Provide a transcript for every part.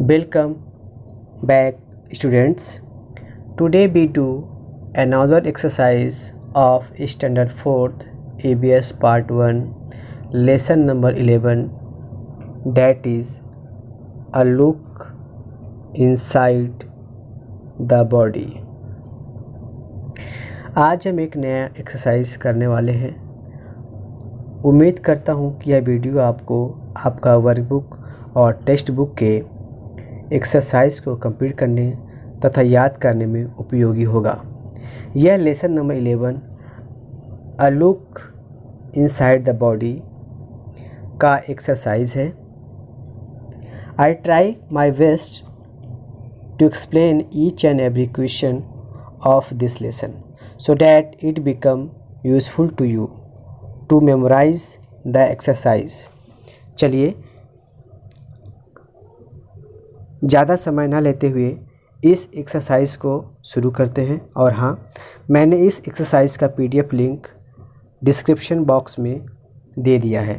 Welcome back students. Today we do another exercise of standard 4th ABS part 1 lesson number 11 that is a look inside the body आज हम एक नया exercise करने वाले हैं उम्मीद करता हूँ कि यह वीडियो आपको आपका वर्कबुक और टेक्स्ट बुक के एक्सरसाइज को कंप्लीट करने तथा याद करने में उपयोगी होगा यह lesson number eleven a look inside the body का एक्सरसाइज है I try my best to explain each and every question of this lesson so that it become useful to you to memorize the exercise चलिए ज़्यादा समय ना लेते हुए इस exercise को शुरू करते हैं और हाँ मैंने इस एक्सरसाइज का पीडीएफ लिंक डिस्क्रिप्शन बॉक्स में दे दिया है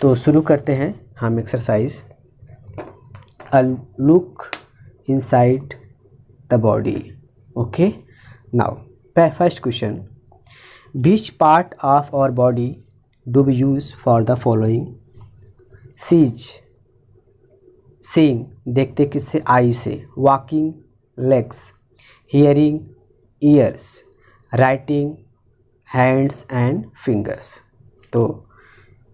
तो शुरू करते हैं हम exercise a look inside the body okay now first question which part of our body do we use for the following sees seeing देखते किससे eye से walking legs hearing ears writing hands and fingers तो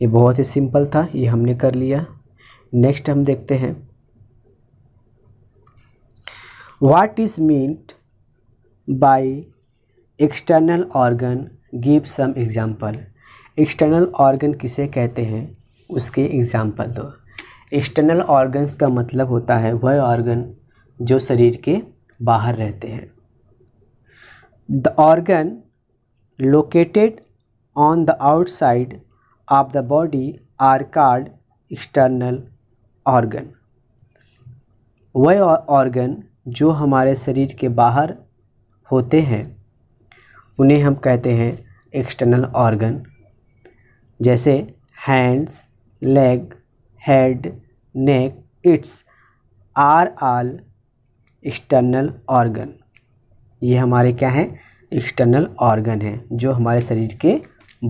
ये बहुत ही simple था ये हमने कर लिया नेक्स्ट हम देखते हैं what is meant by external organ give some example external organ किसे कहते हैं उसके example दो external organs का मतलब होता है वह organ जो शरीर के बाहर रहते हैं the organ located on the outside of the body are called external organ वह organ जो हमारे शरीर के बाहर होते हैं उन्हें हम कहते हैं एक्सटर्नल ऑर्गन जैसे hands leg head neck it's are all external organ ये हमारे क्या हैं एक्सटर्नल ऑर्गन हैं जो हमारे शरीर के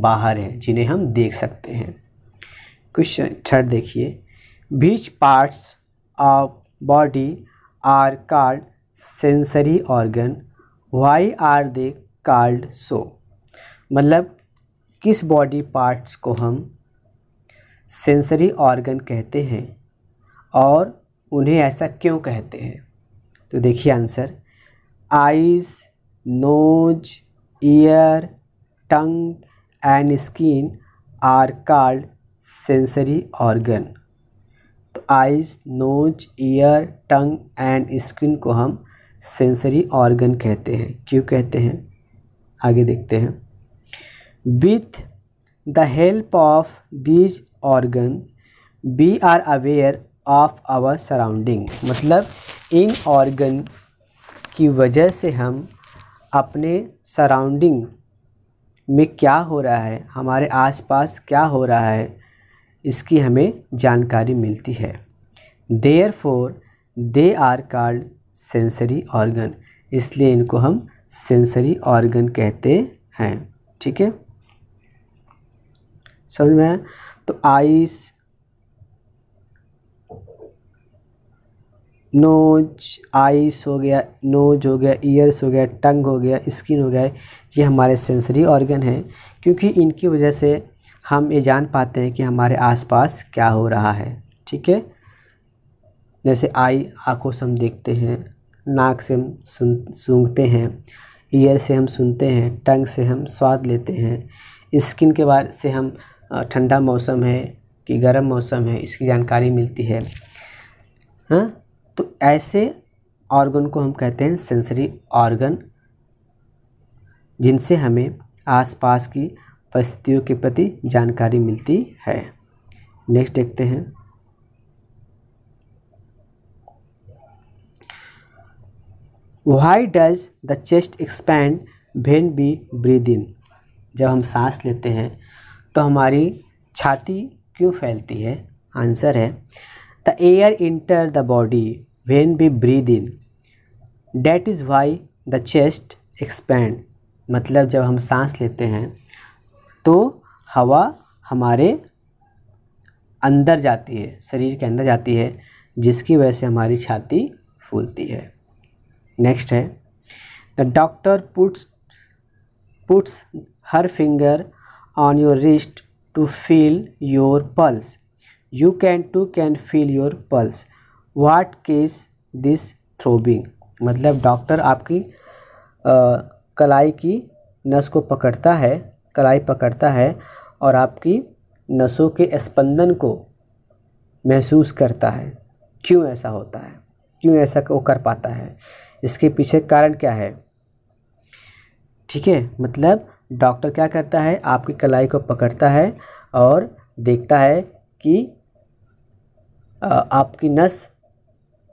बाहर हैं जिन्हें हम देख सकते हैं क्वेश्चन थर्ड देखिए which parts of body are called sensory organ why are they called so मतलब किस बॉडी पार्ट्स को हम सेंसरी ऑर्गन कहते हैं और उन्हें ऐसा क्यों कहते हैं तो देखिए answer eyes nose ear tongue and skin are called sensory organ eyes nose ear tongue and skin को हम सेंसरी ऑर्गन कहते हैं क्यों कहते हैं आगे देखते हैं with the help of these organ we are aware of our surrounding मतलब इन ऑर्गन की वजह से हम अपने सराउंडिंग में क्या हो रहा है हमारे आसपास क्या हो रहा है इसकी हमें जानकारी मिलती है therefore they are called sensory organ इसलिए इनको हम सेंसरी ऑर्गन कहते हैं ठीक है समझ में तो आइस नोज आइस हो गया नोज हो गया ईयर्स हो गया टंग हो गया स्किन हो गया ये हमारे सेंसरी ऑर्गन हैं क्योंकि इनकी वजह से हम ये जान पाते हैं कि हमारे आसपास क्या हो रहा है ठीक है जैसे आई आँखों से हम देखते हैं नाक से हम सुन सूंघते हैं ईयर से हम सुनते हैं टंग से हम स्वाद लेते हैं स्किन के बारे से हम ठंडा मौसम है कि गर्म मौसम है इसकी जानकारी मिलती है हाँ तो ऐसे ऑर्गन को हम कहते हैं सेंसरी ऑर्गन जिनसे हमें आसपास की परिस्थितियों के प्रति जानकारी मिलती है नेक्स्ट देखते हैं why does the chest expand when we breathe in जब हम सांस लेते हैं तो हमारी छाती क्यों फैलती है आंसर है the air enter the body when we breathe in that is why the chest expand मतलब जब हम सांस लेते हैं तो हवा हमारे अंदर जाती है शरीर के अंदर जाती है जिसकी वजह से हमारी छाती फूलती है नेक्स्ट है the doctor puts puts her finger on your wrist to feel your pulse you can to can feel your pulse what causes this throbbing मतलब डॉक्टर आपकी आ, कलाई की नस को पकड़ता है कलाई पकड़ता है और आपकी नसों के स्पंदन को महसूस करता है क्यों ऐसा होता है क्यों ऐसा वो कर पाता है इसके पीछे कारण क्या है ठीक है मतलब डॉक्टर क्या करता है आपकी कलाई को पकड़ता है और देखता है कि आपकी नस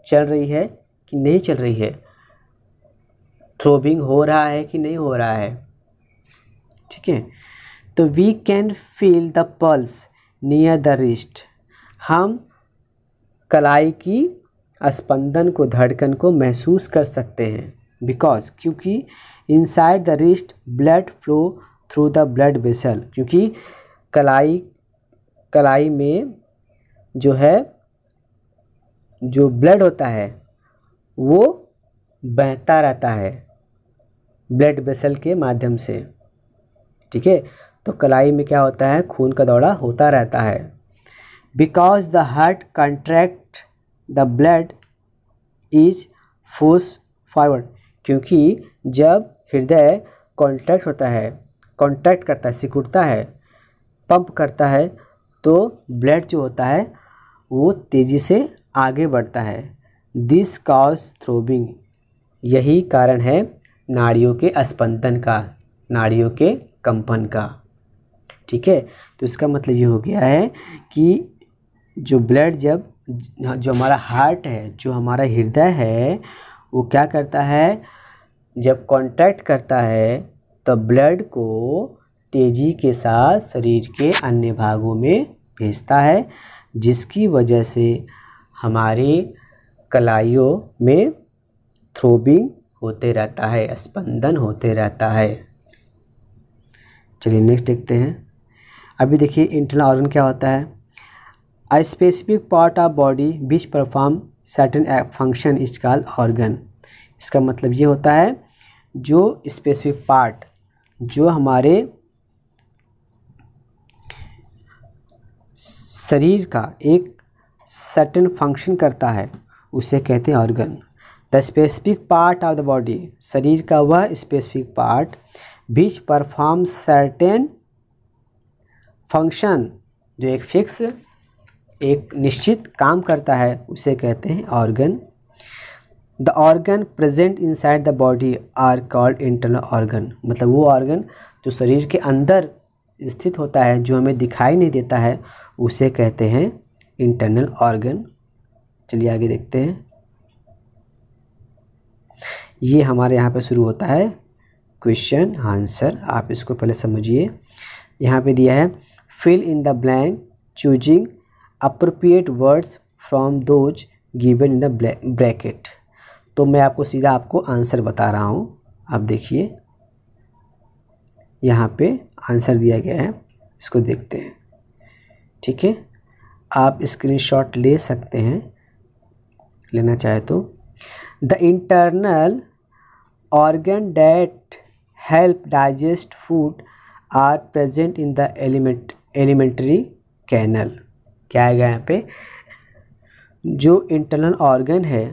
चल रही है कि नहीं चल रही है थ्रोबिंग हो रहा है कि नहीं हो रहा है ठीक है तो we can feel the pulse near the wrist हम कलाई की स्पंदन को धड़कन को महसूस कर सकते हैं बिकॉज क्योंकि inside the wrist blood flow through the blood vessel क्योंकि कलाई कलाई में जो है जो ब्लड होता है वो बहता रहता है ब्लड वेसल के माध्यम से ठीक है तो कलाई में क्या होता है खून का दौरा होता रहता है because the heart contract the blood is force forward क्योंकि जब हृदय कॉन्ट्रैक्ट होता है कॉन्ट्रैक्ट करता है सिकुड़ता है पंप करता है तो ब्लड जो होता है वो तेज़ी से आगे बढ़ता है दिस कॉज थ्रोबिंग यही कारण है नाड़ियों के स्पंदन का नाड़ियों के कंपन का ठीक है तो इसका मतलब ये हो गया है कि जो ब्लड जब जो हमारा हार्ट है जो हमारा हृदय है वो क्या करता है जब कांटेक्ट करता है तो ब्लड को तेज़ी के साथ शरीर के अन्य भागों में भेजता है जिसकी वजह से हमारे कलाइयों में थ्रोबिंग होते रहता है स्पंदन होते रहता है चलिए नेक्स्ट देखते हैं अभी देखिए इंटरनल ऑर्गन क्या होता है I specific part of body which perform certain function is call organ इसका मतलब ये होता है जो स्पेसिफिक पार्ट जो हमारे शरीर का एक सर्टन फंक्शन करता है उसे कहते हैं organ the specific part of the body शरीर का वह specific part which perform certain function जो एक फिक्स एक निश्चित काम करता है उसे कहते हैं organ the organ present inside the body are called internal organ मतलब वो ऑर्गन जो शरीर के अंदर स्थित होता है जो हमें दिखाई नहीं देता है उसे कहते हैं इंटरनल ऑर्गन चलिए आगे देखते हैं ये हमारे यहाँ पे शुरू होता है क्वेश्चन आंसर आप इसको पहले समझिए यहाँ पे दिया है fill in the blank choosing appropriate words from those given in the bracket तो मैं आपको सीधा आपको आंसर बता रहा हूँ आप देखिए यहाँ पे आंसर दिया गया है इसको देखते हैं ठीक है आप स्क्रीनशॉट ले सकते हैं लेना चाहे तो the internal organ that help digest food are present in the element alimentary canal क्या आएगा यहाँ पे जो इंटरनल ऑर्गन है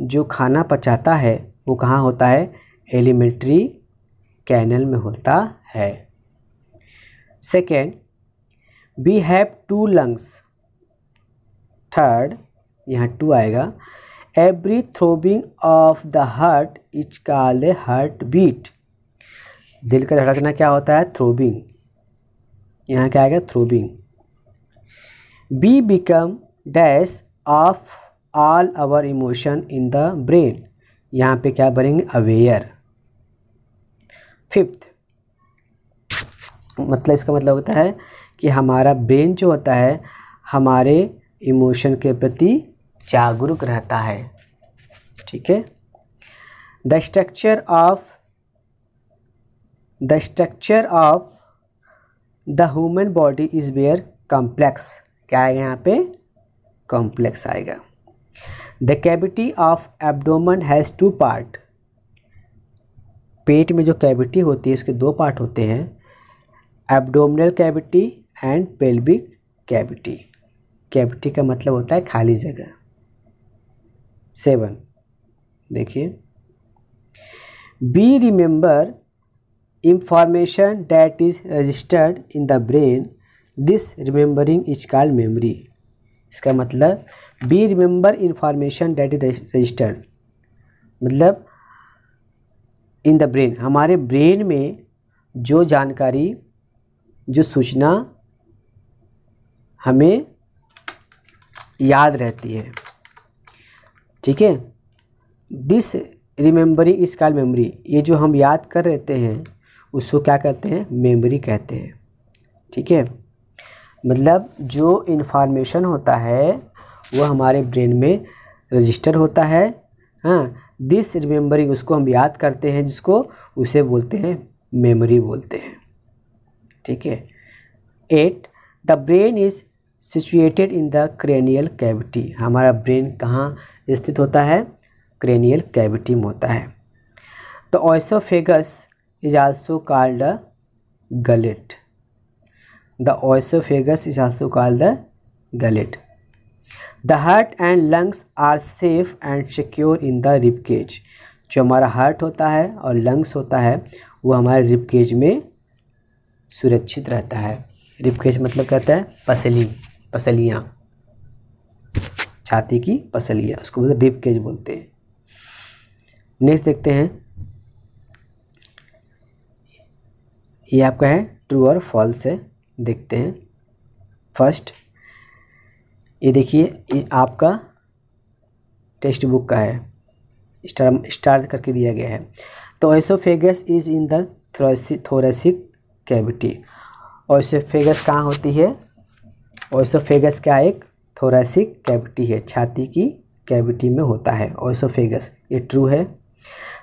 जो खाना पचाता है वो कहाँ होता है एलिमेंट्री कैनल में होता है second we have two lungs third यहाँ टू आएगा every throbbing of the heart is called heart beat दिल का धड़कना क्या होता है थ्रोबिंग यहाँ क्या आएगा throbbing we become dash of all our emotion in the brain यहाँ पे क्या बनेंगे अवेयर फिफ्थ मतलब इसका मतलब होता है कि हमारा ब्रेन जो होता है हमारे इमोशन के प्रति जागरूक रहता है ठीक है the structure of the structure of the human body is very complex क्या आएगा यहाँ पे कॉम्प्लेक्स आएगा the cavity of abdomen has two part पेट में जो कैविटी होती है उसके दो पार्ट होते हैं abdominal cavity and pelvic cavity cavity का मतलब होता है खाली जगह सेवन देखिए we remember information that is registered in the brain this remembering is called memory इसका मतलब we remember information that is registered मतलब इन द ब्रेन हमारे ब्रेन में जो जानकारी जो सूचना हमें याद रहती है ठीक है this remembering is call memory ये जो हम याद कर रहते हैं उसको क्या कहते हैं मेमोरी कहते हैं ठीक है मतलब जो इन्फॉर्मेशन होता है वो हमारे ब्रेन में रजिस्टर होता है हाँ दिस रिमेम्बरिंग उसको हम याद करते हैं जिसको उसे बोलते हैं मेमोरी बोलते हैं ठीक है at the brain is situated in the cranial cavity हमारा ब्रेन कहाँ स्थित होता है क्रेनियल कैविटी में होता है the oesophagus is also called a gullet the oesophagus is also called the gullet the heart and lungs are safe and secure in the rib cage जो हमारा हार्ट होता है और लंग्स होता है वो हमारे रिप केज में सुरक्षित रहता है रिप केज मतलब कहता है पसली पसलियाँ छाती की पसलियाँ उसको बोलते रिप केज बोलते हैं नेक्स्ट देखते हैं ये आपका है ट्रू और फॉल्स है देखते हैं फर्स्ट ये देखिए ये आपका टेक्स्ट बुक का है स्टार स्टार करके दिया गया है तो oesophagus is in thoracic thoracic thoracic cavity oesophagus कहाँ होती है ओसोफेगस क्या एक थोरेसिक कैविटी है छाती की कैविटी में होता है ओसोफेगस ये ट्रू है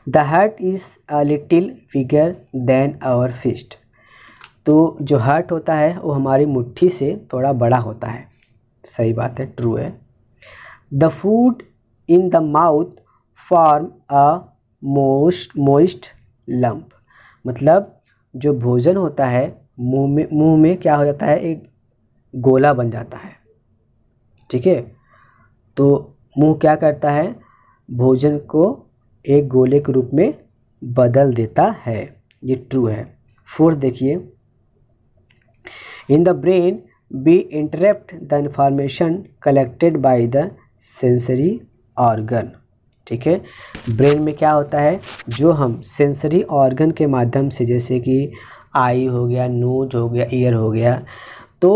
the heart is a little bigger than our fist तो जो हार्ट होता है वो हमारी मुट्ठी से थोड़ा बड़ा होता है सही बात है ट्रू है the food in the mouth form a most moist lump मतलब जो भोजन होता है मुंह में मुंह में क्या हो जाता है एक गोला बन जाता है ठीक है तो मुंह क्या करता है भोजन को एक गोले के रूप में बदल देता है ये ट्रू है फोर्थ देखिए in the brain we interpret the information collected by the sensory organ ठीक है ब्रेन में क्या होता है जो हम सेंसरी ऑर्गन के माध्यम से जैसे कि आई हो गया नोज हो गया ईयर हो गया तो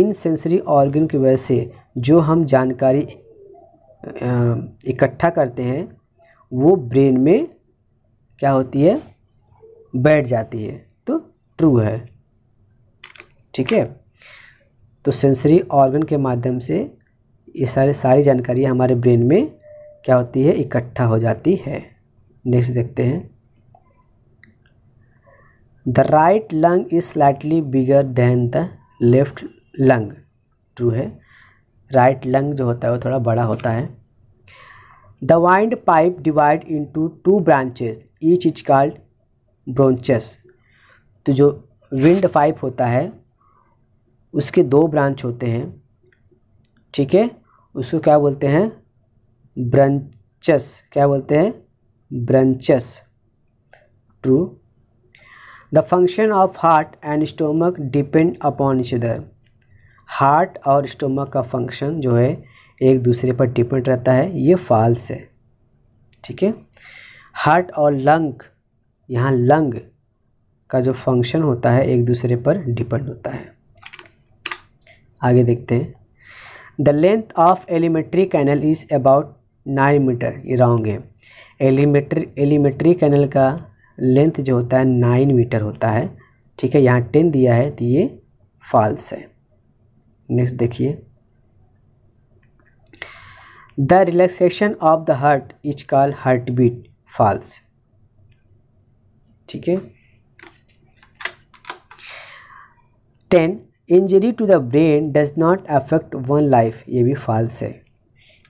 इन सेंसरी ऑर्गन की वजह से जो हम जानकारी इकट्ठा करते हैं वो ब्रेन में क्या होती है बैठ जाती है तो ट्रू है ठीक है तो सेंसरी ऑर्गन के माध्यम से ये सारे सारी जानकारी हमारे ब्रेन में क्या होती है इकट्ठा हो जाती है नेक्स्ट देखते हैं the right lung is slightly bigger than the left lung true है राइट लंग जो होता है वो थोड़ा बड़ा होता है the wind pipe divide into two branches Each is called bronchus तो जो विंड पाइप होता है उसके दो ब्रांच होते हैं ठीक है उसको क्या बोलते हैं ब्रंचस क्या बोलते हैं bronchus true the function of heart and stomach depend upon each other heart और स्टोमक का फंक्शन जो है एक दूसरे पर डिपेंड रहता है ये फाल्स है ठीक है हार्ट और लंग यहाँ लंग का जो फंक्शन होता है एक दूसरे पर डिपेंड होता है आगे देखते हैं the length of alimentary canal is about nine metre ये रॉन्ग है एलिमेट्री एलिमेंट्री कैनल का लेंथ जो होता है नाइन मीटर होता है ठीक है यहाँ टेन दिया है तो ये फॉल्स है नेक्स्ट देखिए the relaxation of the heart is call heart beat false ठीक है ten injury to the brain does not affect one life ये भी फॉल्स है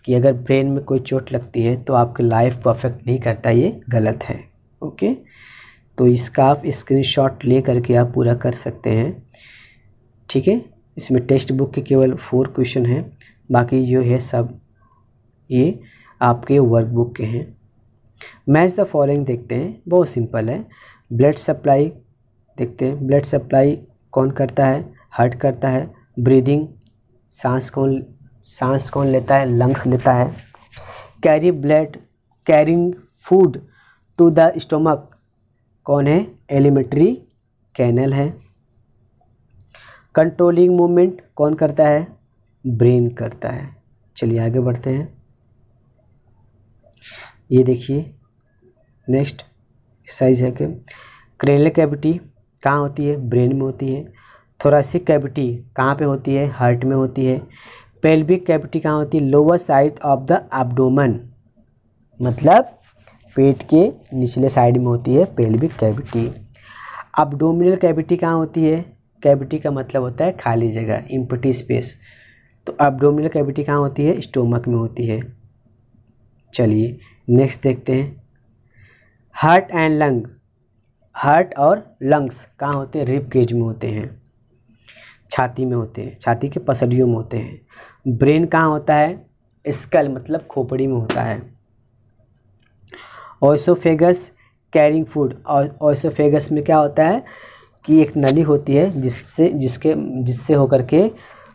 कि अगर ब्रेन में कोई चोट लगती है तो आपके लाइफ को अफेक्ट नहीं करता ये गलत है ओके तो इसका आप स्क्रीनशॉट ले करके आप पूरा कर सकते हैं ठीक है इसमें टेक्स्ट बुक के केवल फोर क्वेश्चन हैं बाकी जो है सब ये आपके वर्कबुक के हैं मैच द फॉलोइंग देखते हैं बहुत सिंपल है ब्लड सप्लाई देखते हैं ब्लड सप्लाई कौन करता है हार्ट करता है ब्रीदिंग सांस कौन सांस कौन लेता है लंग्स लेता है carry blood carrying food to the stomach कौन है एलिमेंट्री कैनल है कंट्रोलिंग मूवमेंट कौन करता है ब्रेन करता है चलिए आगे बढ़ते हैं ये देखिए नेक्स्ट साइज है कि क्रेनल कैविटी कहाँ होती है ब्रेन में होती है थोरासिक कैविटी कहाँ पे होती है हार्ट में होती है पेल्विक कैविटी कहाँ होती है lower side of the abdomen मतलब पेट के निचले साइड में होती है पेल्विक कैविटी एब्डोमिनल कैविटी कहाँ होती है कैविटी का मतलब होता है खाली जगह इम्पटी स्पेस तो एब्डोमिनल कैविटी कहाँ होती है स्टोमक में होती है चलिए नेक्स्ट देखते हैं हार्ट एंड लंग हार्ट और लंग्स कहाँ होते हैं रिप केज में होते हैं छाती में होते हैं छाती के पसलियों में होते हैं ब्रेन कहाँ होता है स्कल मतलब खोपड़ी में होता है ओसोफेगस कैरिंग फूड और ओसोफेगस में क्या होता है कि एक नली होती है जिससे जिसके जिससे होकर के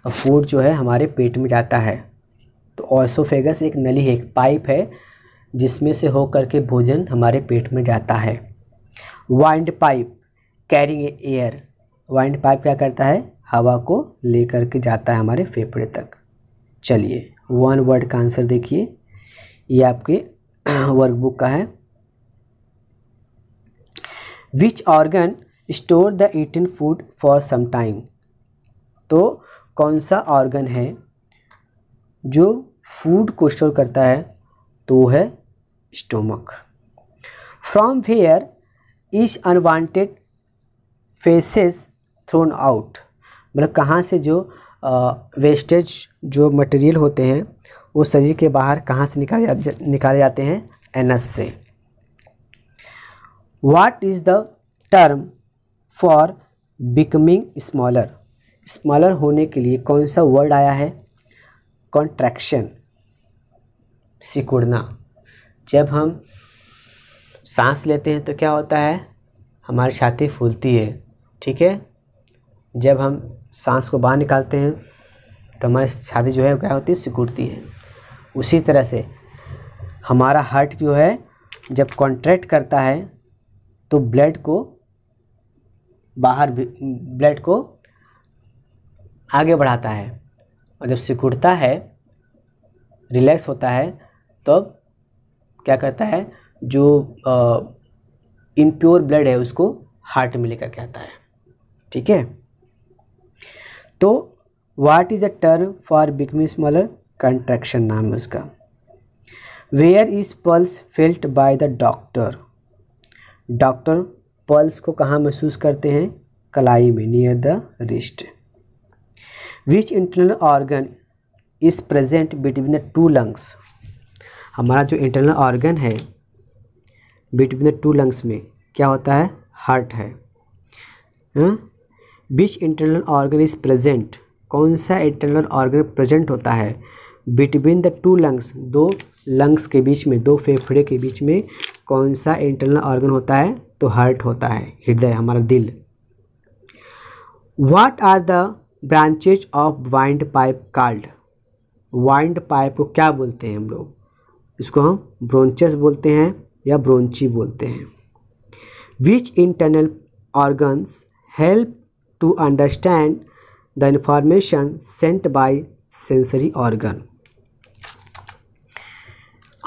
फूड जो है हमारे पेट में जाता है तो ओसोफेगस एक नली है एक पाइप है जिसमें से होकर के भोजन हमारे पेट में जाता है wind pipe carrying air wind pipe क्या करता है हवा को लेकर के जाता है हमारे फेफड़े तक चलिए वन वर्ड का आंसर देखिए ये आपके वर्कबुक का है which organ store the eaten food for some time तो कौन सा ऑर्गन है जो फूड को स्टोर करता है तो है stomach from where is unwanted faeces thrown out मतलब कहाँ से जो वेस्टेज जो मटेरियल होते हैं वो शरीर के बाहर कहाँ से निकाले जा, निकाले जाते हैं एनस से what is the term for becoming smaller smaller होने के लिए कौन सा वर्ड आया है कॉन्ट्रैक्शन सिकुड़ना जब हम सांस लेते हैं तो क्या होता है हमारी छाती फूलती है ठीक है जब हम सांस को बाहर निकालते हैं तो हमारी छाती जो है क्या होती है सिकुड़ती है उसी तरह से हमारा हार्ट जो है जब कॉन्ट्रैक्ट करता है तो ब्लड को बाहर ब्लड को आगे बढ़ाता है और जब सिकुड़ता है रिलैक्स होता है तब तो क्या करता है जो इनप्योर ब्लड है उसको हार्ट में लेकर के आता है ठीक है तो what is the term for becoming smaller contraction नाम है उसका where is pulse felt by the doctor doctor pulse को कहाँ महसूस करते हैं कलाई में near the wrist which internal organ is present between the two lungs हमारा जो इंटरनल ऑर्गन है बिटवीन द टू लंग्स में क्या होता है हार्ट है which internal organ is present कौन सा इंटरनल ऑर्गन प्रेजेंट होता है बिटवीन द टू लंग्स दो लंग्स के बीच में दो फेफड़े के बीच में कौन सा इंटरनल ऑर्गन होता है तो हार्ट होता है हृदय हमारा दिल what are the branches of wind pipe called wind pipe को क्या बोलते हैं हम लोग इसको हम ब्रोंचस बोलते हैं या ब्रोंची बोलते हैं which internal organs help to understand the information sent by sensory organ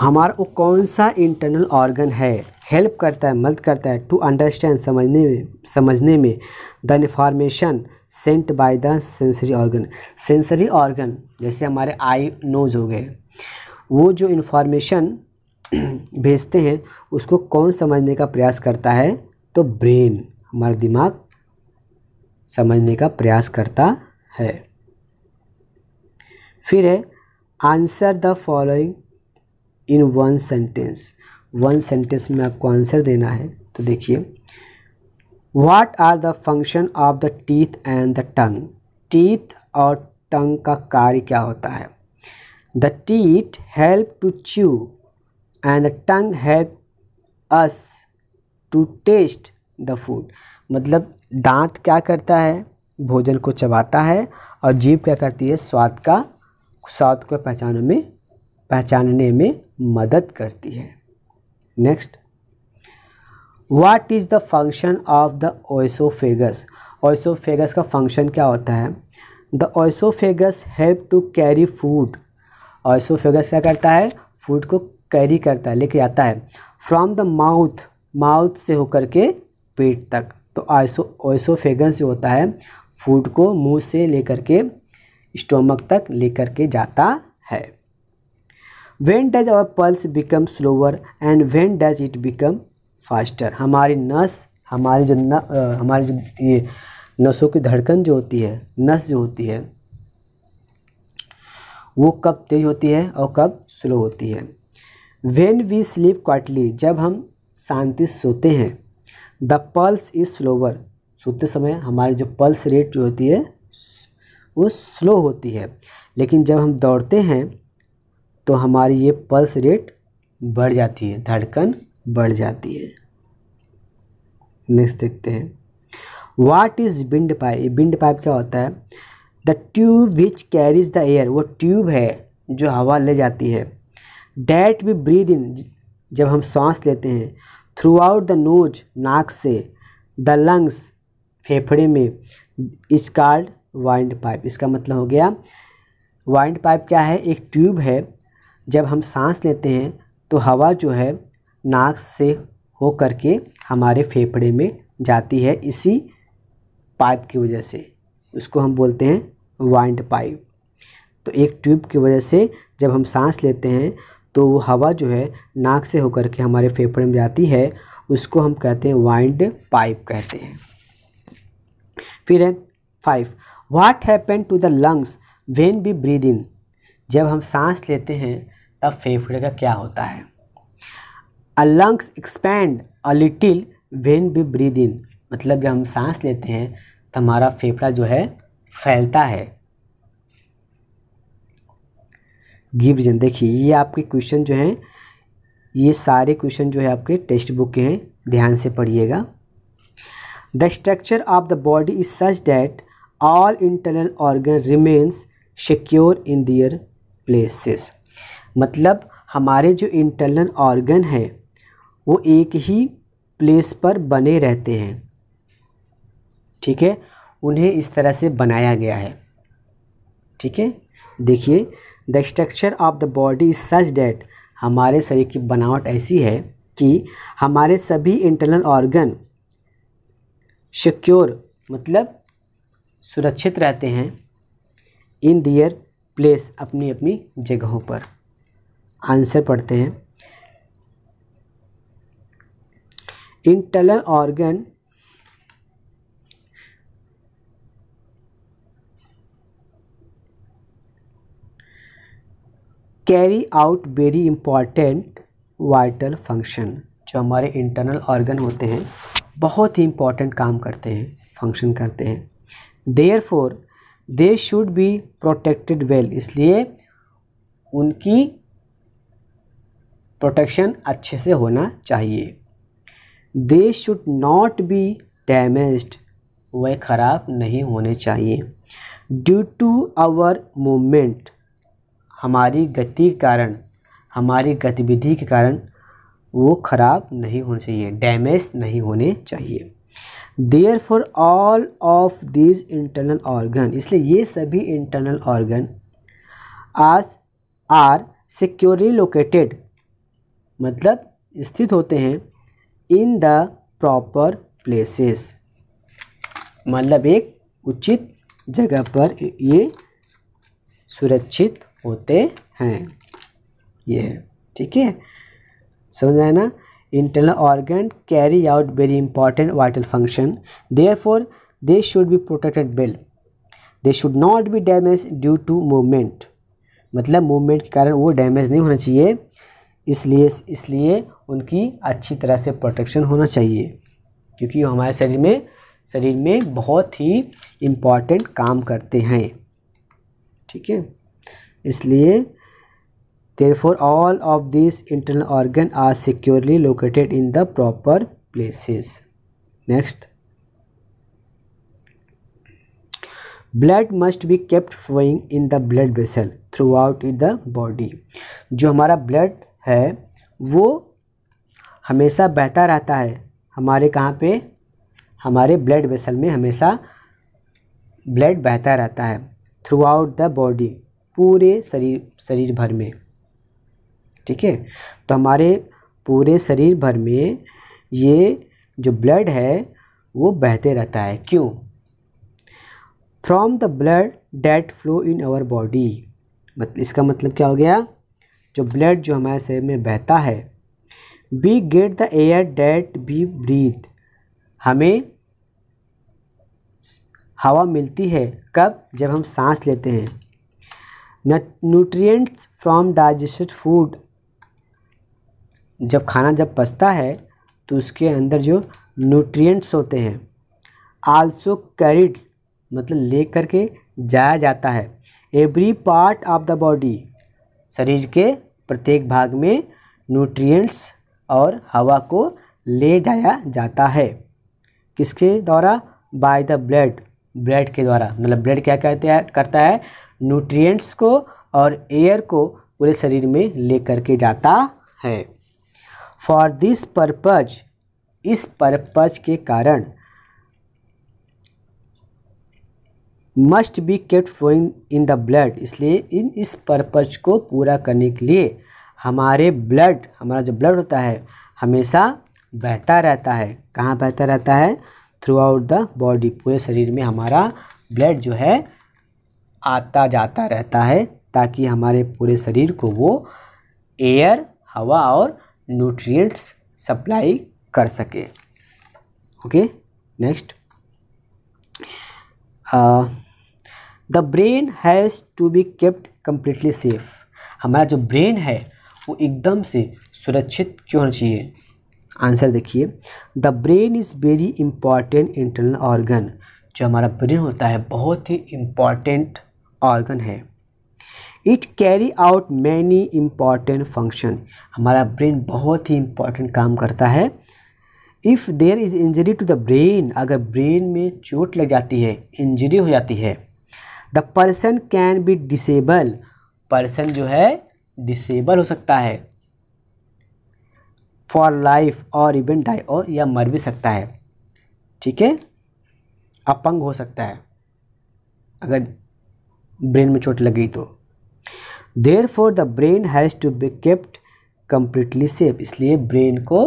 हमारा वो कौन सा इंटरनल ऑर्गन है हेल्प करता है मदद करता है टू अंडरस्टैंड समझने में समझने में the information sent by the sensory organ sensory organ जैसे हमारे आई नोज हो गए वो जो इन्फॉर्मेशन भेजते हैं उसको कौन समझने का प्रयास करता है तो ब्रेन हमारा दिमाग समझने का प्रयास करता है फिर है answer the following in one sentence one sentence में आपको आंसर देना है तो देखिए what are the function of the teeth and the tongue teeth और टंग का कार्य क्या होता है The teeth help to chew and the tongue help us to taste the food. मतलब दांत क्या करता है भोजन को चबाता है और जीभ क्या करती है स्वाद का स्वाद को पहचानने में पहचानने में मदद करती है next what is the function of the oesophagus oesophagus का फंक्शन क्या होता है the oesophagus help to carry food और क्या करता है फूड को कैरी करता है लेके आता है फ्रॉम द माउथ माउथ से होकर के पेट तक तो आइसो ऑसोफेगस जो होता है फूड को मुंह से लेकर के स्टोमक तक लेकर के जाता है when does our pulse become slower and when does it become faster हमारी नस हमारी जो न, आ, हमारी जो ये नसों की धड़कन जो होती है नस जो होती है वो कब तेज़ होती है और कब स्लो होती है वेन वी स्लीप क्वाटली जब हम शांति सोते हैं द पल्स इज स्लोवर सोते समय हमारी जो पल्स रेट जो होती है वो स्लो होती है लेकिन जब हम दौड़ते हैं तो हमारी ये पल्स रेट बढ़ जाती है धड़कन बढ़ जाती है नेक्स्ट देखते हैं what is wind pipe wind pipe क्या होता है the tube which carries the air वो ट्यूब है जो हवा ले जाती है डैट वी ब्रीद इन जब हम सांस लेते हैं थ्रू आउट द नोज नाक से द लंग्स फेफड़े में इस कार्ड वाइंड पाइप इसका मतलब हो गया वाइंड पाइप क्या है एक ट्यूब है जब हम सांस लेते हैं तो हवा जो है नाक से हो करके हमारे फेफड़े में जाती है इसी पाइप की वजह से उसको हम बोलते हैं वाइंड पाइप तो एक ट्यूब की वजह से जब हम सांस लेते हैं तो वो हवा जो है नाक से होकर के हमारे फेफड़े में जाती है उसको हम कहते हैं वाइंड पाइप कहते हैं फिर है five what happen to the lungs when we breathe in जब हम सांस लेते हैं तब फेफड़े का क्या होता है a lungs expand a little when we breathe in मतलब जब हम सांस लेते हैं हमारा फेफड़ा जो है फैलता है गिब्जन देखिए ये आपके क्वेश्चन जो हैं ये सारे क्वेश्चन जो है आपके टेक्स्ट बुक के हैं ध्यान से पढ़िएगा the structure of the body is such that all internal organ remains secure in their places मतलब हमारे जो इंटरनल ऑर्गन हैं वो एक ही प्लेस पर बने रहते हैं ठीक है उन्हें इस तरह से बनाया गया है ठीक है देखिए the structure of the body is such that हमारे शरीर की बनावट ऐसी है कि हमारे सभी इंटरनल ऑर्गन सिक्योर मतलब सुरक्षित रहते हैं इन दियर प्लेस अपनी अपनी जगहों पर आंसर पढ़ते हैं internal organ carry out very important vital function जो हमारे इंटरनल ऑर्गन होते हैं बहुत ही इम्पॉर्टेंट काम करते हैं फंक्शन करते हैं therefore they should be protected well इसलिए उनकी प्रोटेक्शन अच्छे से होना चाहिए they should not be damage वह ख़राब नहीं होने चाहिए ड्यू टू आवर मूवमेंट हमारी गति के कारण हमारी गतिविधि के कारण वो ख़राब नहीं होने चाहिए डैमेज नहीं होने चाहिए therefore all of these internal organ इसलिए ये सभी इंटरनल ऑर्गन आज आर सिक्योरली लोकेटेड मतलब स्थित होते हैं इन द प्रॉपर प्लेसेस मतलब एक उचित जगह पर ये सुरक्षित होते हैं ये ठीक है समझ आए ना internal organ carry out very important vital function therefore they should be protected well they should not be damage due to movement मतलब मूवमेंट के कारण वो डैमेज नहीं होना चाहिए इसलिए इसलिए उनकी अच्छी तरह से प्रोटेक्शन होना चाहिए क्योंकि हमारे शरीर में शरीर में बहुत ही इम्पॉर्टेंट काम करते हैं ठीक है इसलिए for all of this internal organ are securely located in the proper places next blood must be kept flowing in the blood vessel throughout in the body जो हमारा ब्लड है वो हमेशा बहता रहता है हमारे कहाँ पे हमारे ब्लड वेसल में हमेशा ब्लड बहता रहता है थ्रू आउट द बॉडी पूरे शरीर शरीर भर में ठीक है तो हमारे पूरे शरीर भर में ये जो ब्लड है वो बहते रहता है क्यों from the blood that flow in our body मतलब इसका मतलब क्या हो गया जो ब्लड जो हमारे शरीर में बहता है we get the air that we breathe हमें हवा मिलती है कब जब हम सांस लेते हैं न्यूट्रिएंट्स फ्रॉम डाइजेस्टेड फूड जब खाना जब पचता है तो उसके अंदर जो न्यूट्रिएंट्स होते हैं आल्सो कैरिड मतलब ले करके जाया जाता है every part of the body शरीर के प्रत्येक भाग में न्यूट्रिएंट्स और हवा को ले जाया जाता है किसके द्वारा बाय द ब्लड ब्लड के द्वारा मतलब ब्लड क्या कहते हैं करता है न्यूट्रिएंट्स को और एयर को पूरे शरीर में ले करके जाता है फॉर दिस पर्पज इस पर्पज के कारण must be kept flowing in the blood इसलिए इन इस पर्पज को पूरा करने के लिए हमारे ब्लड हमारा जो ब्लड होता है हमेशा बहता रहता है कहाँ बहता रहता है थ्रू आउट द बॉडी पूरे शरीर में हमारा ब्लड जो है आता जाता रहता है ताकि हमारे पूरे शरीर को वो एयर हवा और न्यूट्रिएंट्स सप्लाई कर सके okay next the brain has to be kept completely safe हमारा जो ब्रेन है वो एकदम से सुरक्षित क्यों होना चाहिए आंसर देखिए the brain is very important internal organ जो हमारा ब्रेन होता है बहुत ही इम्पॉर्टेंट ऑर्गन है it carry out many important function हमारा ब्रेन बहुत ही इम्पॉर्टेंट काम करता है if there is injury to the brain अगर ब्रेन में चोट लग जाती है इंजरी हो जाती है the person can be disable person जो है डिसेबल हो सकता है फॉर लाइफ और इवन डाई और या मर भी सकता है ठीक है अपंग हो सकता है अगर ब्रेन में चोट लगी तो therefore the brain has to be kept completely safe इसलिए ब्रेन को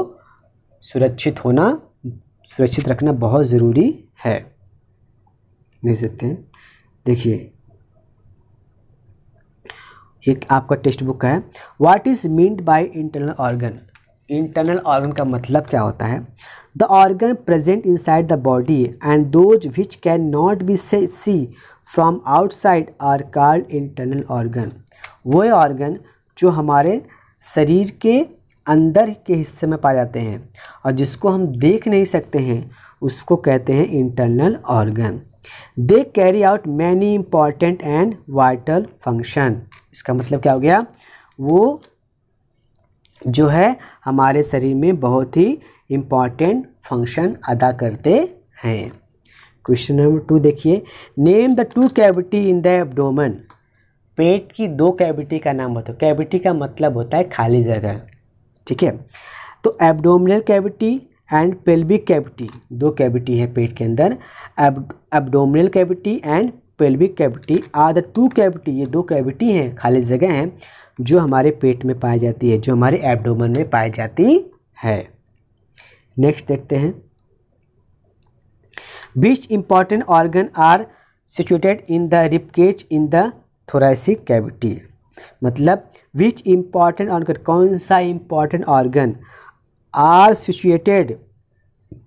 सुरक्षित होना सुरक्षित रखना बहुत ज़रूरी है देख सकते हैं देखिए एक आपका टेक्स्ट बुक है what is meant by internal organ internal organ का मतलब क्या होता है the organ present inside the body and those which can not be seen from outside are called internal organ वो ऑर्गन जो हमारे शरीर के अंदर के हिस्से में पाए जाते हैं और जिसको हम देख नहीं सकते हैं उसको कहते हैं internal organ they carry out many important and vital function इसका मतलब क्या हो गया वो जो है हमारे शरीर में बहुत ही इम्पॉर्टेंट फंक्शन अदा करते हैं क्वेश्चन नंबर टू देखिए name the two cavity in the abdomen पेट की दो कैविटी का नाम बताओ कैविटी का मतलब होता है खाली जगह ठीक है तो abdominal cavity and pelvic cavity दो कैविटी है पेट के अंदर abdominal cavity and pelvic cavity are the two cavity ये दो कैविटी हैं खाली जगह हैं जो हमारे पेट में पाई जाती है जो हमारे एबडोमन में पाई जाती है नेक्स्ट देखते हैं which important organ are situated in the rib in the thoracic thoracic मतलब विच इम्पॉर्टेंट ऑर्गन कौन सा इम्पॉर्टेंट ऑर्गन आर सिचुएटेड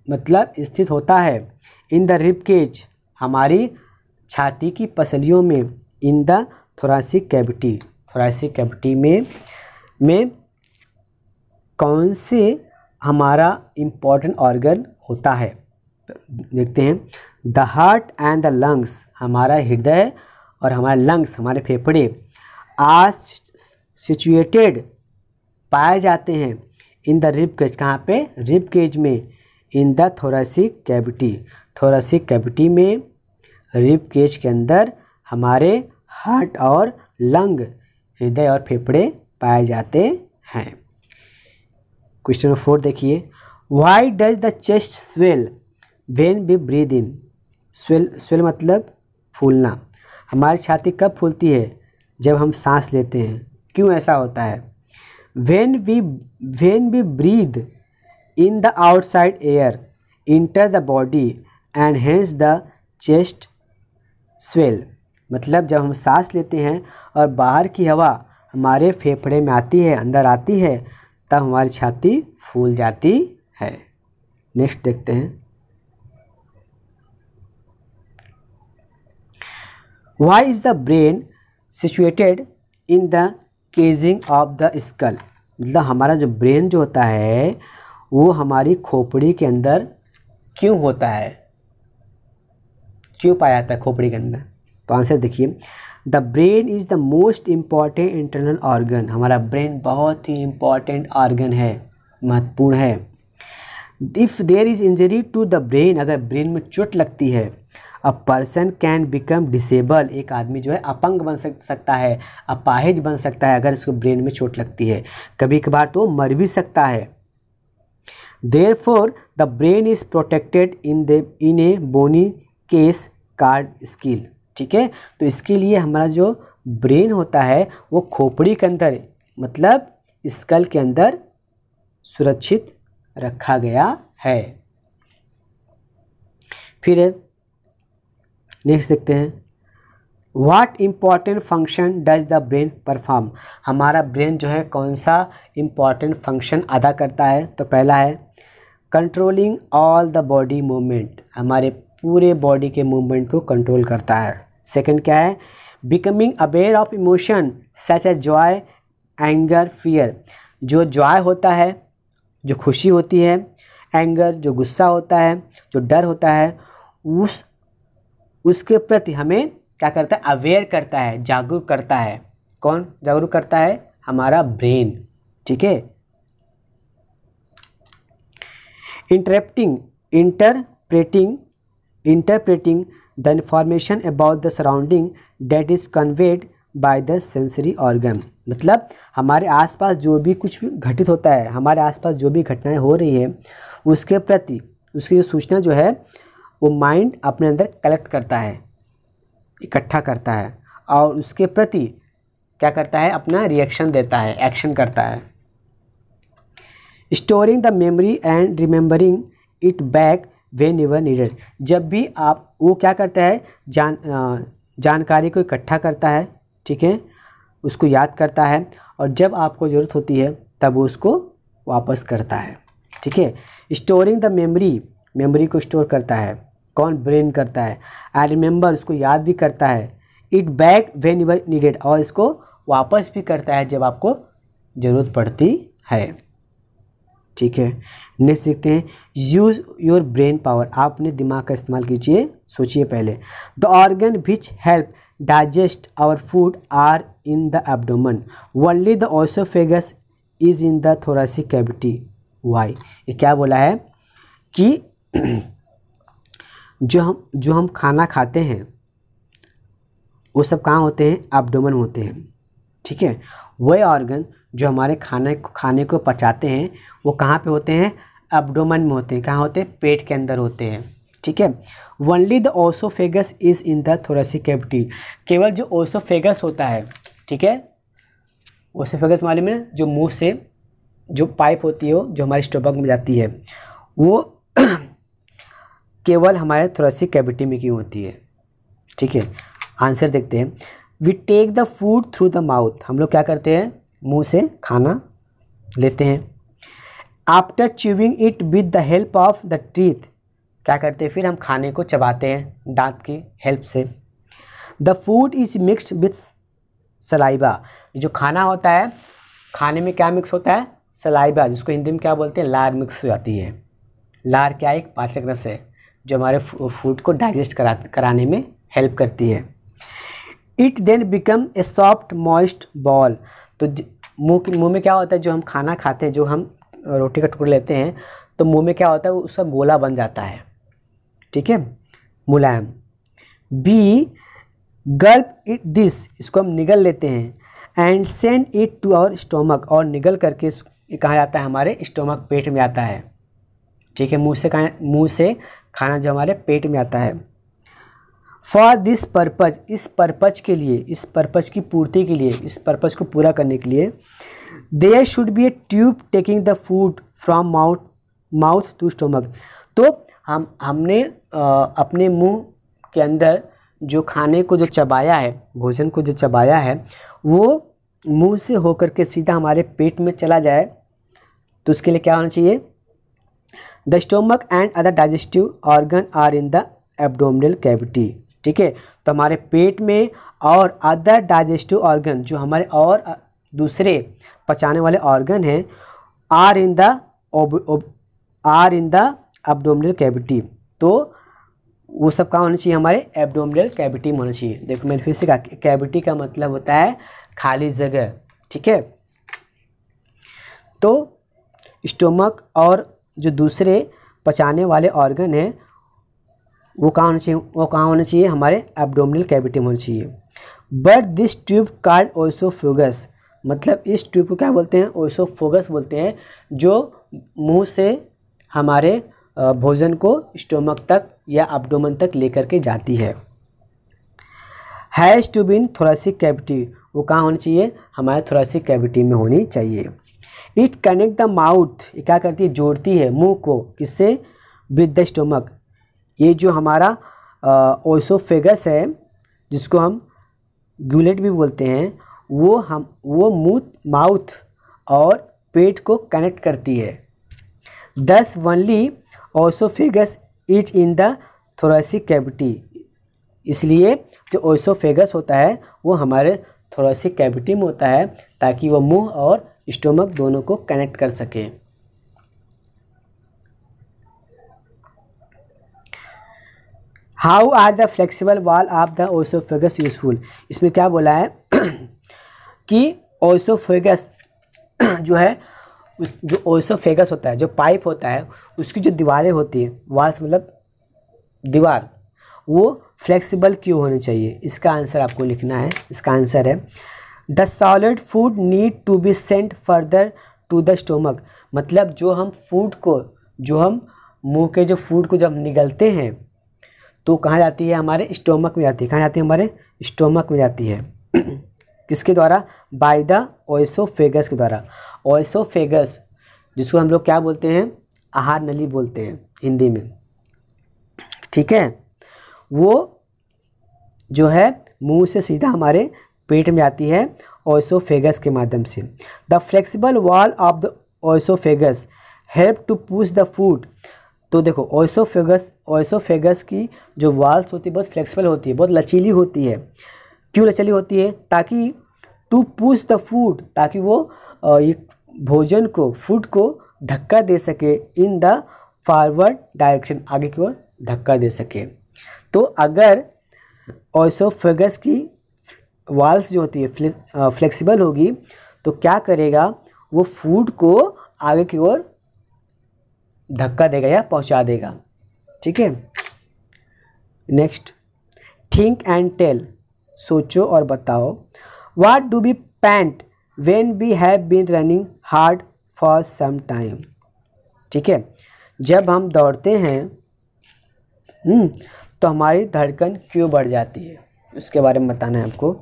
मतलब स्थित होता है इन द रिप हमारी छाती की पसलियों में in the thoracic cavity thoracic cavity में में कौन से हमारा इम्पॉर्टेंट ऑर्गन होता है देखते हैं the heart and the lungs हमारा हृदय और हमारे लंग्स हमारे फेफड़े आज सिचुएटेड पाए जाते हैं इन द रिप केज कहाँ पे रिप केज में in the thoracic cavity thoracic cavity में रिप केज के अंदर हमारे हार्ट और लंग हृदय और फेफड़े पाए जाते हैं क्वेश्चन नंबर फोर देखिए why does the chest swell when we breathe in swell swell मतलब फूलना हमारी छाती कब फूलती है जब हम सांस लेते हैं क्यों ऐसा होता है when we when we breathe in the outside air enter the body and hence the chest swell मतलब जब हम सांस लेते हैं और बाहर की हवा हमारे फेफड़े में आती है अंदर आती है तब हमारी छाती फूल जाती है नेक्स्ट देखते हैं why is the brain situated in the casing of the skull मतलब हमारा जो ब्रेन जो होता है वो हमारी खोपड़ी के अंदर क्यों होता है क्यों पाया जाता है खोपड़ी के अंदर तो आंसर देखिए the brain is the most important internal organ हमारा ब्रेन बहुत ही इम्पॉर्टेंट ऑर्गन है महत्वपूर्ण है if there is injury to the brain अगर ब्रेन में चोट लगती है a person can become disable एक आदमी जो है अपंग बन सकता है अपाहिज बन सकता है अगर इसको ब्रेन में चोट लगती है कभी कभार तो मर भी सकता है therefore the brain is protected in the in a bony case called skull ठीक है तो इसके लिए हमारा जो ब्रेन होता है वो खोपड़ी के अंदर मतलब स्कल के अंदर सुरक्षित रखा गया है फिर नेक्स्ट देखते हैं what important function does the brain perform हमारा ब्रेन जो है कौन सा इम्पॉर्टेंट फंक्शन अदा करता है तो पहला है controlling all the body movement हमारे पूरे बॉडी के मूवमेंट को कंट्रोल करता है सेकंड क्या है becoming aware of emotion such a joy anger fear जो जॉय होता है जो खुशी होती है एंगर जो गुस्सा होता है जो डर होता है उस उसके प्रति हमें क्या करता है अवेयर करता है जागरूक करता है कौन जागरूक करता है हमारा ब्रेन ठीक है interrupting interpreting interpreting the information about the surrounding that is conveyed by the sensory organ मतलब हमारे आसपास जो भी कुछ भी घटित होता है हमारे आसपास जो भी घटनाएं हो रही है उसके प्रति उसकी जो सूचना जो है वो माइंड अपने अंदर कलेक्ट करता है इकट्ठा करता है और उसके प्रति क्या करता है अपना रिएक्शन देता है एक्शन करता है storing the memory and remembering it back whenever needed जब भी आप वो क्या करता है जान जानकारी को इकट्ठा करता है ठीक है उसको याद करता है और जब आपको ज़रूरत होती है तब वो उसको वापस करता है ठीक है स्टोरिंग द मेमोरी मेमोरी को स्टोर करता है कौन ब्रेन करता है आई रिमेंबर उसको याद भी करता है it back when you're needed और इसको वापस भी करता है जब आपको ज़रूरत पड़ती है ठीक है नेक्स्ट देखते हैं यूज़ योर ब्रेन पावर आप अपने दिमाग का इस्तेमाल कीजिए सोचिए पहले the organ which help digest our food are in the abdomen only the oesophagus is in the thoracic cavity why ये क्या बोला है कि जो हम जो हम खाना खाते हैं वो सब कहाँ होते हैं एब्डोमन होते हैं ठीक है वह ऑर्गन जो हमारे खाने खाने को पचाते हैं वो कहाँ पे होते हैं अपडोमन में होते हैं कहाँ होते हैं पेट के अंदर होते हैं ठीक है only the oesophagus is in the thoracic cavity केवल जो ओसोफेगस होता है ठीक है ओसोफेगस मालूम है जो मुंह से जो पाइप होती है हो, जो हमारे स्टोबक में जाती है वो केवल हमारे सी कैविटी में क्यों होती है ठीक है आंसर देखते हैं we take the food through the mouth हम लोग क्या करते हैं मुंह से खाना लेते हैं after chewing it with the help of the teeth क्या करते हैं फिर हम खाने को चबाते हैं दांत की हेल्प से the food is mixed with saliva जो खाना होता है खाने में क्या मिक्स होता है सलाइबा जिसको हिंदी में क्या बोलते हैं लार मिक्स हो जाती है लार क्या एक पाचक रस है जो हमारे फूड को डाइजेस्ट करा कराने में हेल्प करती है it then become a soft moist ball तो मुँह मुँह में क्या होता है जो हम खाना खाते हैं जो हम रोटी का टुकड़ा लेते हैं तो मुँह में क्या होता है उसका गोला बन जाता है ठीक है मुलायम बी गल्प इट दिस इसको हम निगल लेते हैं and send it to our stomach और निगल करके कहाँ जाता है हमारे स्टोमक पेट में आता है ठीक है मुँह से कहा मुँह से खाना जो हमारे पेट में आता है फॉर दिस पर्पज इस पर्पज के लिए इस पर्पज की पूर्ति के लिए इस पर्पज को पूरा करने के लिए there should be a tube taking the food from mouth mouth to stomach तो हम हमने आ, अपने मुंह के अंदर जो खाने को जो चबाया है भोजन को जो चबाया है वो मुंह से होकर के सीधा हमारे पेट में चला जाए तो उसके लिए क्या होना चाहिए the stomach and other digestive organ are in the abdominal cavity ठीक है तो हमारे पेट में और अदर डाइजेस्टिव ऑर्गन जो हमारे और दूसरे पचाने वाले ऑर्गन हैं are in the are in the abdominal cavity तो वो सब कहाँ होना चाहिए हमारे एबडोमिनल कैविटी में होना चाहिए देखो मैंने फिर से कहा कैविटी का मतलब होता है खाली जगह ठीक है तो स्टोमक और जो दूसरे पचाने वाले ऑर्गन है वो कहाँ होना चाहिए वो कहाँ होना चाहिए हमारे एबडोमिनल कैविटी में होना चाहिए but this tube called oesophagus मतलब इस ट्यूब को क्या बोलते हैं ओसो फोगस बोलते हैं जो मुंह से हमारे भोजन को स्टोमक तक या एबडोमन तक लेकर के जाती है has to be in thoracic cavity वो कहाँ होनी चाहिए हमारे थोरासिक कैविटी में होनी चाहिए इट कनेक्ट द माउथ क्या करती है जोड़ती है मुंह को किससे विद द स्टोमक ये जो हमारा ओसोफेगस है जिसको हम ग्यूलेट भी बोलते हैं वो हम वो मुंह माउथ और पेट को कनेक्ट करती है thus only oesophagus is in the thoracic cavity इसलिए जो ओसोफेगस होता है वो हमारे थोरेसिक कैविटी में होता है ताकि वो मुंह और स्टोमक दोनों को कनेक्ट कर सके how are the flexible wall of the oesophagus useful इसमें क्या बोला है कि ओसोफेगस जो है उस जो ओसोफेगस होता है जो पाइप होता है उसकी जो दीवारें होती है वाल्स मतलब दीवार वो फ्लेक्सिबल क्यों होनी चाहिए इसका आंसर आपको लिखना है इसका आंसर है the solid food need to be sent further to the stomach मतलब जो हम फूड को जो हम मुंह के जो फूड को जब निगलते हैं तो कहाँ जाती है हमारे स्टोमक में जाती है कहाँ जाती है हमारे स्टोमक में जाती है किसके द्वारा बाय द ओसोफेगस के द्वारा ओसोफेगस जिसको हम लोग क्या बोलते हैं आहार नली बोलते हैं हिंदी में ठीक है वो जो है मुंह से सीधा हमारे पेट में जाती है ओसोफेगस के माध्यम से the flexible wall of the oesophagus help to push the food तो देखो ओसोफेगस ओसोफेगस की जो वॉल्स होती है बहुत फ्लेक्सिबल होती है बहुत लचीली होती है क्यों लचीली होती है ताकि टू पुश द फूड ताकि वो ये भोजन को फूड को धक्का दे सके इन द फॉरवर्ड डायरेक्शन आगे की ओर धक्का दे सके तो अगर ओसोफेगस की वाल्स जो होती है फ्लेक्सिबल होगी तो क्या करेगा वो फूड को आगे की ओर धक्का देगा या पहुंचा देगा ठीक है नेक्स्ट थिंक एंड टेल सोचो और बताओ what do we pant when we have been running hard for some time ठीक है जब हम दौड़ते हैं हम्म, तो हमारी धड़कन क्यों बढ़ जाती है उसके बारे में बताना है आपको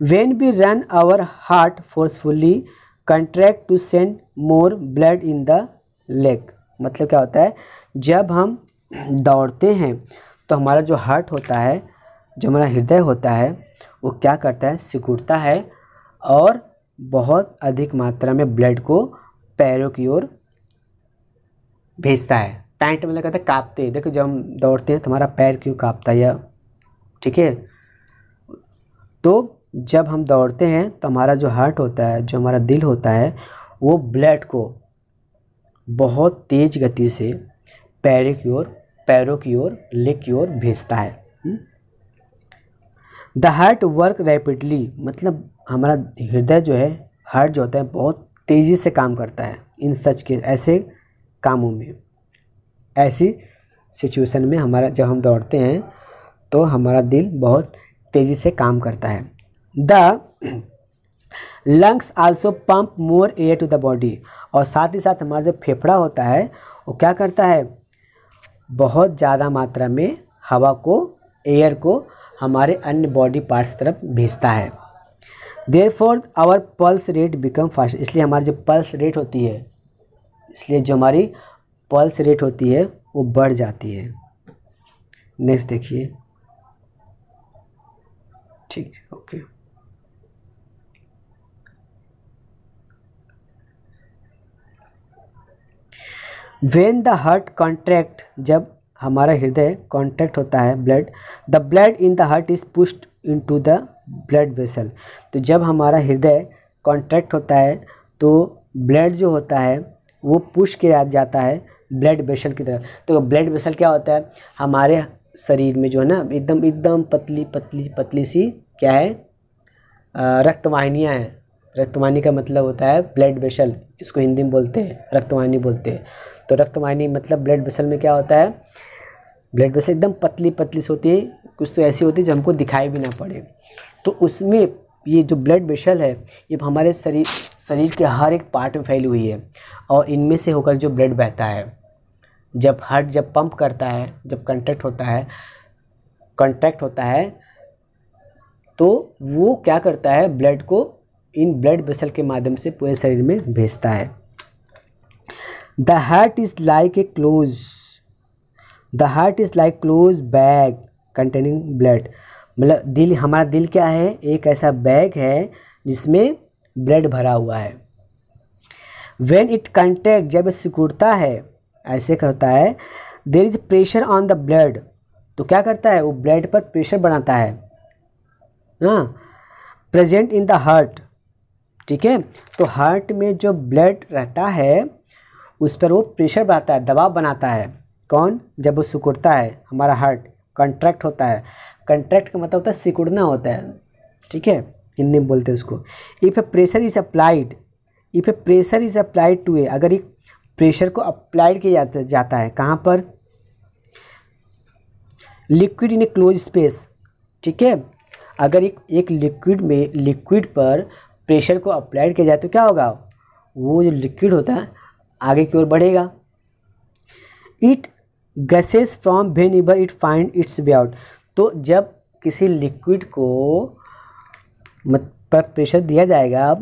when we run our heart forcefully contract to send more blood in the leg मतलब क्या होता है जब हम दौड़ते हैं तो हमारा जो हार्ट होता है जो हमारा हृदय होता है वो क्या करता है सिकुड़ता है और बहुत अधिक मात्रा में ब्लड को पैरों की ओर भेजता है पैंट मतलब कहते हैं काँपते हैं देखो जब हम दौड़ते हैं तो हमारा पैर क्यों काँपता है या ठीक है तो जब हम दौड़ते हैं तो हमारा जो हार्ट होता है जो हमारा दिल होता है वो ब्लड को बहुत तेज़ गति से पैरों की ओर पैरों की ओर लेग की ओर भेजता है द हार्ट वर्क रैपिडली मतलब हमारा हृदय जो है हार्ट जो होता है बहुत तेज़ी से काम करता है इन सच के ऐसे कामों में ऐसी सिचुएशन में हमारा जब हम दौड़ते हैं तो हमारा दिल बहुत तेज़ी से काम करता है the lungs also pump more air to the body और साथ ही साथ हमारा जो फेफड़ा होता है वो क्या करता है बहुत ज़्यादा मात्रा में हवा को एयर को हमारे अन्य बॉडी पार्ट्स तरफ भेजता है therefore our pulse rate become fast इसलिए हमारी जो पल्स रेट होती है इसलिए जो हमारी पल्स रेट होती है वो बढ़ जाती है नेक्स्ट देखिए ठीक okay okay. When the heart contract जब हमारा हृदय कॉन्ट्रैक्ट होता है blood the blood in the heart is pushed into the blood vessel तो जब हमारा हृदय कॉन्ट्रैक्ट होता है तो ब्लड जो होता है वो पुश किया जाता है ब्लड वेसल की तरफ तो ब्लड वेसल क्या होता है हमारे शरीर में जो है ना एकदम एकदम पतली पतली पतली सी क्या है रक्तवाहिनियाँ हैं रक्तवाहिनी का मतलब होता है ब्लड वेसल इसको हिंदी में बोलते हैं रक्तवाहिनी बोलते हैं तो वाहिनी मतलब ब्लड वेसल में क्या होता है ब्लड वेसल एकदम पतली पतली से होती है कुछ तो ऐसी होती है जो हमको दिखाई भी ना पड़े तो उसमें ये जो ब्लड वेसल है ये हमारे शरीर शरीर के हर एक पार्ट में फैली हुई है और इनमें से होकर जो ब्लड बहता है जब हार्ट जब पंप करता है जब कंटैक्ट होता है कंटैक्ट होता है तो वो क्या करता है ब्लड को इन ब्लड वेसल के माध्यम से पूरे शरीर में भेजता है the heart is like a close the heart is like close bag containing blood मतलब दिल हमारा दिल क्या है एक ऐसा बैग है जिसमें ब्लड भरा हुआ है वेन इट कंटेक्ट जब सिकुड़ता है ऐसे करता है there is pressure on the blood तो क्या करता है वो ब्लड पर प्रेशर बनाता है हाँ प्रेजेंट इन द हार्ट ठीक है तो हार्ट में जो ब्लड रहता है उस पर वो प्रेशर बनाता है दबाव बनाता है कौन जब वो सिकुड़ता है हमारा हार्ट कंट्रैक्ट होता है कंट्रैक्ट का मतलब होता है सिकुड़ना होता है ठीक है हिंदी में बोलते हैं उसको if a pressure is applied if a pressure is applied to a अगर एक प्रेशर को अप्लाइड किया जाता, जाता है कहाँ पर liquid in a close space ठीक है अगर एक एक लिक्विड में लिक्विड पर प्रेशर को अप्लाइड किया जाए तो क्या होगा वो जो लिक्विड होता है आगे की ओर बढ़ेगा it gushes from whenever it find its way out तो जब किसी लिक्विड को पर प्रेशर दिया जाएगा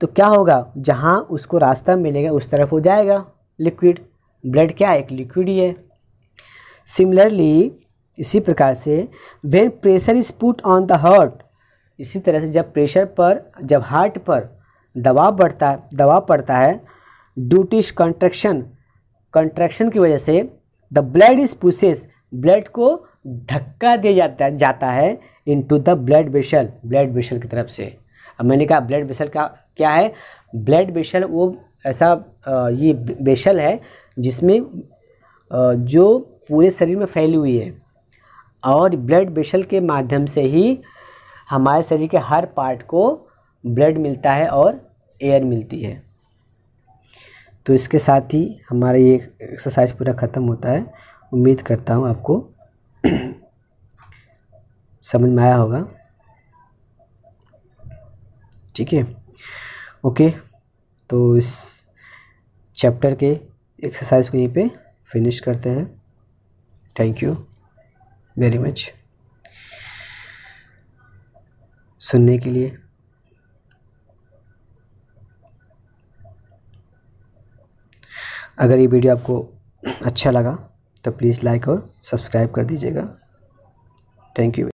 तो क्या होगा जहाँ उसको रास्ता मिलेगा उस तरफ हो जाएगा लिक्विड ब्लड क्या है एक लिक्विड ही है सिमिलरली इसी प्रकार से when pressure is put on the heart इसी तरह से जब प्रेशर पर जब हार्ट पर दबाव बढ़ता है दबाव पड़ता है ड्यूटिश कंट्रैक्शन कंट्रैक्शन की वजह से the blood is pushes blood को धक्का दिया जाता जाता है into the blood vessel blood vessel की तरफ से अब मैंने कहा ब्लड वेसल का क्या है ब्लड बेशल वो ऐसा ये बेशल है जिसमें जो पूरे शरीर में फैली हुई है और ब्लड वेसल के माध्यम से ही हमारे शरीर के हर पार्ट को ब्लड मिलता है और एयर मिलती है तो इसके साथ ही हमारा ये एक्सरसाइज पूरा ख़त्म होता है उम्मीद करता हूँ आपको समझ में आया होगा ठीक है ओके तो इस चैप्टर के एक्सरसाइज को यहीं पे फिनिश करते हैं थैंक यू वेरी मच सुनने के लिए अगर ये वीडियो आपको अच्छा लगा तो प्लीज़ लाइक और सब्सक्राइब कर दीजिएगा थैंक यू